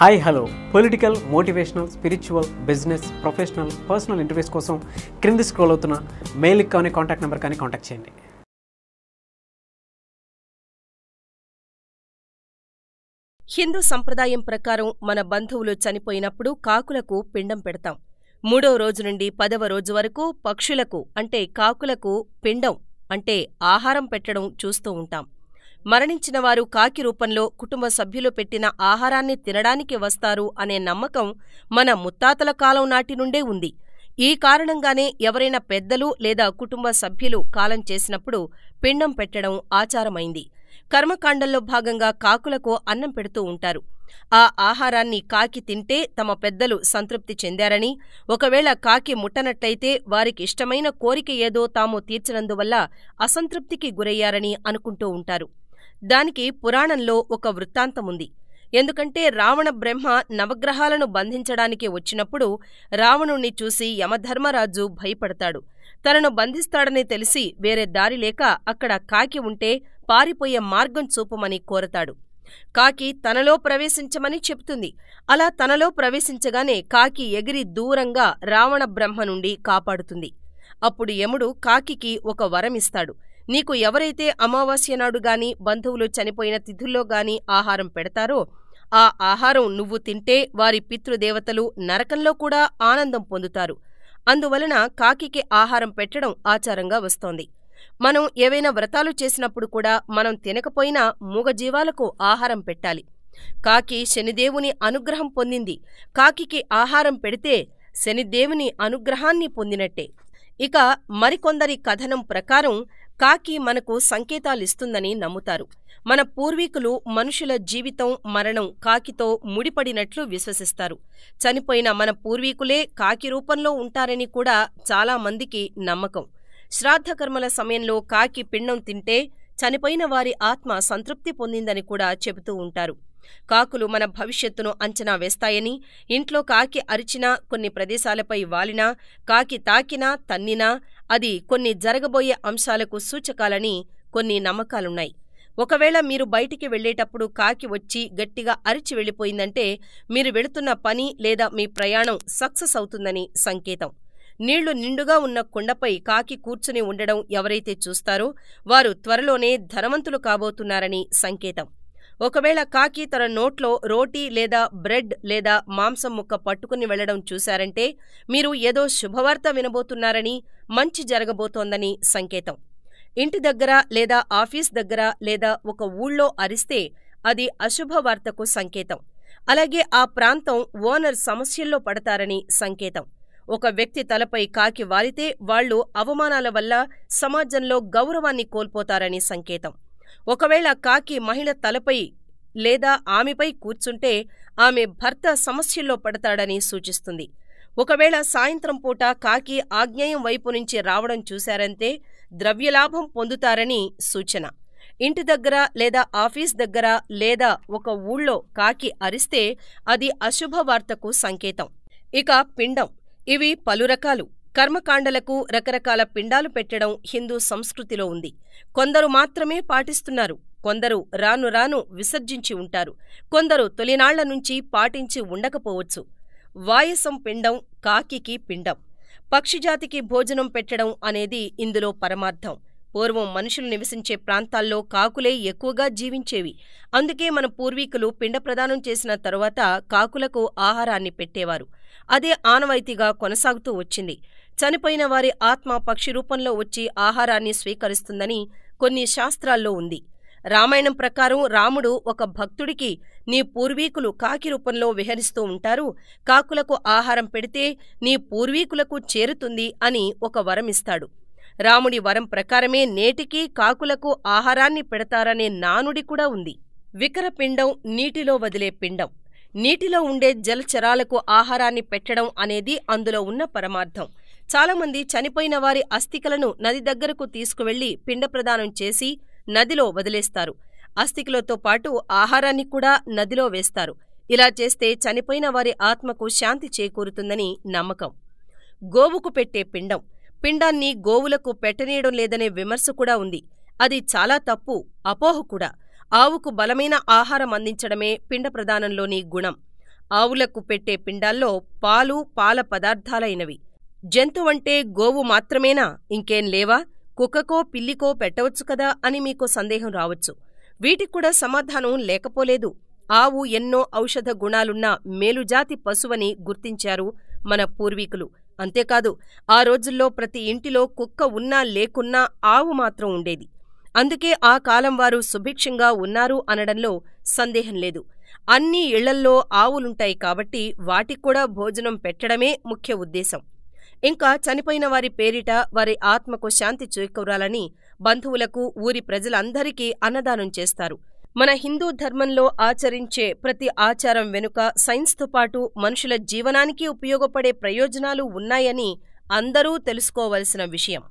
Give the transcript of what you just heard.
hi hello political motivational spiritual business professional personal interviews కోసం క్రింది scroll అవుతున్న మెయిల్కి కానీ కాంటాక్ట్ నెంబర్ కానీ కాంటాక్ట్ చేయండి హిందూ సంప్రదాయం ప్రకారం మన బంధువులు చనిపోయినప్పుడు కాకులకు పిండం పెడతాం మూడో రోజు నుండి పదవ రోజు వరకు పక్షులకు అంటే కాకులకు పిండం అంటే ఆహారం పెట్టడం చూస్తూ ఉంటాం మరణించిన వారు కాకి రూపంలో కుటుంబ సభ్యులు పెట్టిన ఆహారాన్ని తినడానికి వస్తారు అనే నమ్మకం మన ముత్తాతల కాలం నాటి నుండే ఉంది ఈ కారణంగానే ఎవరైనా పెద్దలు లేదా కుటుంబ సభ్యులు కాలం చేసినప్పుడు పిండం పెట్టడం ఆచారమైంది కర్మకాండంలో భాగంగా కాకులకు అన్నం పెడుతూ ఉంటారు ఆ ఆహారాన్ని కాకి తింటే తమ పెద్దలు సంతృప్తి చెందారని ఒకవేళ కాకి ముట్టనట్టయితే వారికి ఇష్టమైన కోరిక ఏదో తాము తీర్చినందువల్ల అసంతృప్తికి గురయ్యారని అనుకుంటూ ఉంటారు దానికి పురాణంలో ఒక వృత్తాంతముంది ఎందుకంటే రావణ బ్రహ్మ నవగ్రహాలను బంధించడానికి వచ్చినప్పుడు రావణుణ్ణి చూసి యమధర్మరాజు భయపడతాడు తనను బంధిస్తాడని తెలిసి వేరే దారి లేక అక్కడ కాకి ఉంటే పారిపోయే మార్గం చూపమని కోరతాడు కాకి తనలో ప్రవేశించమని చెప్తుంది అలా తనలో ప్రవేశించగానే కాకి ఎగిరి దూరంగా రావణ బ్రహ్మ నుండి కాపాడుతుంది అప్పుడు యముడు కాకికి ఒక వరమిస్తాడు నీకు ఎవరైతే అమావాస్య నాడు గాని బంధువులు చనిపోయిన తిథుల్లో గాని ఆహారం పెడతారో ఆ ఆహారం నువ్వు తింటే వారి పితృదేవతలు నరకంలో కూడా ఆనందం పొందుతారు అందువలన కాకికి ఆహారం పెట్టడం ఆచారంగా వస్తోంది మనం ఏవైనా వ్రతాలు చేసినప్పుడు కూడా మనం తినకపోయినా మూగజీవాలకు ఆహారం పెట్టాలి కాకి శనిదేవుని అనుగ్రహం పొందింది కాకికి ఆహారం పెడితే శనిదేవుని అనుగ్రహాన్ని పొందినట్టే ఇక మరికొందరి కథనం ప్రకారం కాకి మనకు సంకేతాలిస్తుందని నమ్ముతారు మన పూర్వీకులు మనుషుల జీవితం మరణం కాకితో ముడిపడినట్లు విశ్వసిస్తారు చనిపోయిన మన పూర్వీకులే కాకి రూపంలో ఉంటారని కూడా చాలామందికి నమ్మకం శ్రాద్ధకర్మల సమయంలో కాకి పిండం తింటే చనిపోయిన వారి ఆత్మ సంతృప్తి పొందిందని కూడా చెబుతూ ఉంటారు కాకులు మన భవిష్యత్తును అంచనా వేస్తాయని ఇంట్లో కాకి అరిచినా కొన్ని ప్రదేశాలపై వాలినా కాకి తాకినా తన్నినా అది కొన్ని జరగబోయే అంశాలకు సూచకాలని కొన్ని నమ్మకాలున్నాయి ఒకవేళ మీరు బయటికి వెళ్లేటప్పుడు కాకి వచ్చి గట్టిగా అరిచి వెళ్ళిపోయిందంటే మీరు వెళుతున్న పని లేదా మీ ప్రయాణం సక్సెస్ అవుతుందని సంకేతం నీళ్లు నిండుగా ఉన్న కుండపై కాకి కూర్చుని ఉండడం ఎవరైతే చూస్తారో వారు త్వరలోనే ధనవంతులు కాబోతున్నారని సంకేతం ఒకవేళ కాకి తన నోట్లో రోటీ లేదా బ్రెడ్ లేదా మాంసం ముక్క పట్టుకుని వెళ్లడం చూశారంటే మీరు ఏదో శుభవార్త వినబోతున్నారని మంచి జరగబోతోందని సంకేతం ఇంటి దగ్గర లేదా ఆఫీస్ దగ్గర లేదా ఒక ఊళ్ళో అరిస్తే అది అశుభ వార్తకు సంకేతం అలాగే ఆ ప్రాంతం ఓనర్ సమస్యల్లో పడతారని సంకేతం ఒక వ్యక్తి తలపై కాకి వారితే వాళ్లు అవమానాల వల్ల సమాజంలో గౌరవాన్ని కోల్పోతారని సంకేతం ఒకవేళ కాకి మహిళ తలపై లేదా ఆమెపై కూర్చుంటే ఆమె భర్త సమస్యల్లో పడతాడని సూచిస్తుంది ఒకవేళ సాయంత్రం పూట కాకి ఆగ్నేయం వైపు నుంచి రావడం చూశారంటే ద్రవ్యలాభం పొందుతారని సూచన ఇంటి దగ్గర లేదా ఆఫీస్ దగ్గర లేదా ఒక ఊళ్ళో కాకి అరిస్తే అది అశుభ వార్తకు సంకేతం ఇక పిండం ఇవి పలు రకాలు కర్మకాండలకు రకరకాల పిండాలు పెట్టడం హిందూ సంస్కృతిలో ఉంది కొందరు మాత్రమే పాటిస్తున్నారు కొందరు రాను రాను విసర్జించి ఉంటారు కొందరు తొలినాళ్ల నుంచి పాటించి ఉండకపోవచ్చు వాయసం పిండం కాకికి పిండం పక్షిజాతికి భోజనం పెట్టడం అనేది ఇందులో పరమార్థం పూర్వం మనుషులు నివసించే ప్రాంతాల్లో కాకులే ఎక్కువగా జీవించేవి అందుకే మన పూర్వీకులు పిండ ప్రదానం చేసిన తరువాత కాకులకు ఆహారాన్ని పెట్టేవారు అదే ఆనవాయితీగా కొనసాగుతూ వచ్చింది చనిపోయిన వారి ఆత్మ పక్షి రూపంలో వచ్చి ఆహారాన్ని స్వీకరిస్తుందని కొన్ని శాస్త్రాల్లో ఉంది రామాయణం ప్రకారం రాముడు ఒక భక్తుడికి నీ పూర్వీకులు కాకి రూపంలో విహరిస్తూ ఉంటారు కాకులకు ఆహారం పెడితే నీ పూర్వీకులకు చేరుతుంది అని ఒక వరమిస్తాడు రాముడి వరం ప్రకారమే నేటికీ కాకులకు ఆహారాన్ని పెడతారనే నానుడి కూడా ఉంది వికరపిండం నీటిలో వదిలే పిండం నీటిలో ఉండే జలచరాలకు ఆహారాన్ని పెట్టడం అనేది అందులో ఉన్న పరమార్థం చాలామంది చనిపోయిన వారి అస్థికలను నది దగ్గరకు తీసుకువెళ్లి పిండప్రదానం చేసి నదిలో వదిలేస్తారు అస్థికులతో పాటు ఆహారాన్ని కూడా నదిలో వేస్తారు ఇలా చేస్తే చనిపోయిన వారి ఆత్మకు శాంతి చేకూరుతుందని నమ్మకం గోవుకు పెట్టే పిండం పిండాన్ని గోవులకు పెట్టనీయడం లేదనే విమర్శ కూడా ఉంది అది చాలా తప్పు అపోహ కూడా ఆవుకు బలమైన ఆహారం అందించడమే పిండ ప్రధానంలోని గుణం ఆవులకు పెట్టే పిండాల్లో పాలు పాల పదార్థాలైనవి జంతువంటే గోవు మాత్రమేనా ఇంకేం లేవా కుక్కకో పిల్లికో పెట్టవచ్చు కదా అని మీకు సందేహం రావచ్చు వీటికి కూడా సమాధానం లేకపోలేదు ఆవు ఎన్నో ఔషధ గుణాలున్న మేలుజాతి పశువని గుర్తించారు మన పూర్వీకులు అంతేకాదు ఆ రోజుల్లో ప్రతి ఇంటిలో కుక్క ఉన్నా లేకున్నా ఆవు మాత్రం ఉండేది అందుకే ఆ కాలం వారు సుభిక్షంగా ఉన్నారు అనడంలో సందేహం లేదు అన్ని ఇళ్లల్లో ఆవులుంటాయి కాబట్టి వాటిక్కూడా భోజనం పెట్టడమే ముఖ్య ఉద్దేశం ఇంకా చనిపోయిన వారి పేరిట వారి ఆత్మకు శాంతి చేకూరాలని బంధువులకు ఊరి ప్రజలందరికీ అన్నదానం చేస్తారు మన హిందూ ధర్మంలో ఆచరించే ప్రతి ఆచారం వెనుక సైన్స్తో పాటు మనుషుల జీవనానికి ఉపయోగపడే ప్రయోజనాలు ఉన్నాయని అందరూ తెలుసుకోవలసిన విషయం